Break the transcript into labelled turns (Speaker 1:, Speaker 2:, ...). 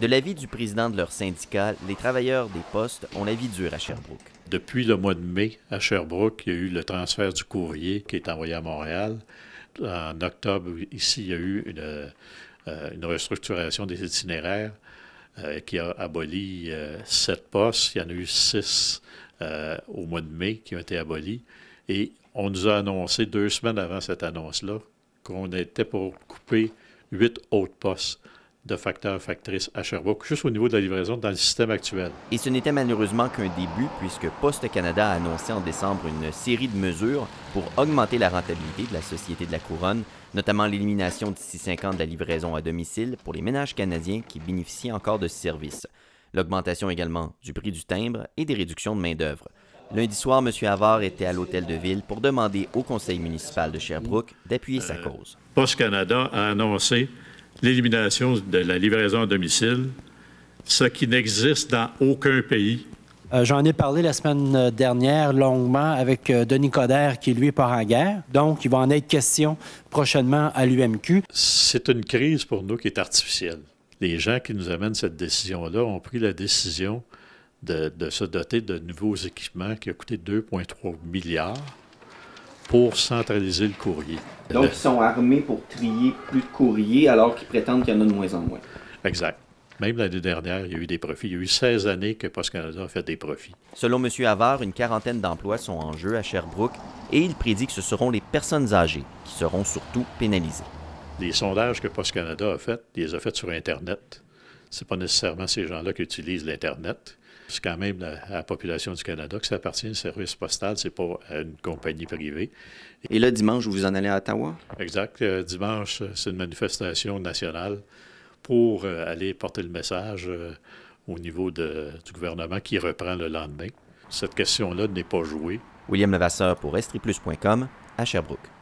Speaker 1: De l'avis du président de leur syndicat, les travailleurs des postes ont la vie dure
Speaker 2: à Sherbrooke. Depuis le mois de mai, à Sherbrooke, il y a eu le transfert du courrier qui est envoyé à Montréal. En octobre, ici, il y a eu une, euh, restructuration des itinéraires euh, qui a aboli euh, sept postes. Il y en a eu six au mois de mai qui ont été abolis. Et on nous a annoncé deux semaines avant cette annonce-là qu'on était pour couper huit autres postes de facteurs factrices à Sherbrooke, juste au niveau de la livraison dans le système actuel. Et ce n'était malheureusement qu'un
Speaker 1: début,
Speaker 3: puisque Poste Canada a annoncé en décembre une série de mesures pour augmenter la rentabilité de la Société de la Couronne, notamment l'élimination d'ici cinq ans de la livraison à domicile pour les ménages canadiens qui bénéficient encore de ce service. L'augmentation également du prix du timbre et des réductions de main-d'œuvre. Lundi soir, M. Havard était à l'hôtel de ville pour demander au conseil municipal de Sherbrooke
Speaker 2: d'appuyer sa euh, cause. Poste Canada a annoncé l'élimination de la livraison à domicile, ce qui n'existe dans aucun pays. Euh, j'en
Speaker 1: ai parlé la semaine dernière longuement avec euh, Denis Coderre, qui lui part en guerre. Donc, il
Speaker 2: va en être question prochainement à l'UMQ. C'est une crise pour nous qui est artificielle. Les gens qui nous amènent cette décision-là ont pris la décision de, de se doter de nouveaux équipements qui a coûté 2,3 milliards pour centraliser le courrier. Donc, ils
Speaker 3: sont armés pour trier plus de courriers alors qu'ils prétendent qu'il y en a de moins en moins.
Speaker 2: Exact. Même l'année dernière, il y a eu des profits. Il y a eu 16 années que Post Canada a fait des profits.
Speaker 1: Selon M. Havard, une quarantaine d'emplois sont en jeu à Sherbrooke et il prédit que ce seront les personnes
Speaker 3: âgées qui seront surtout pénalisées.
Speaker 2: Les sondages que Post Canada a faits, il les a faits sur Internet. Ce n'est pas nécessairement ces gens-là qui utilisent l'Internet c'est quand même la, population du Canada que ça appartient. Le service postal, c'est pas une compagnie privée. Et là, dimanche, vous vous en allez à Ottawa? Exact. Euh, dimanche, c'est une manifestation nationale pour euh, aller porter le message euh, au niveau du gouvernement qui reprend le lendemain. Cette question-là n'est pas jouée.
Speaker 3: William Levasseur pour Estriplus.com à Sherbrooke.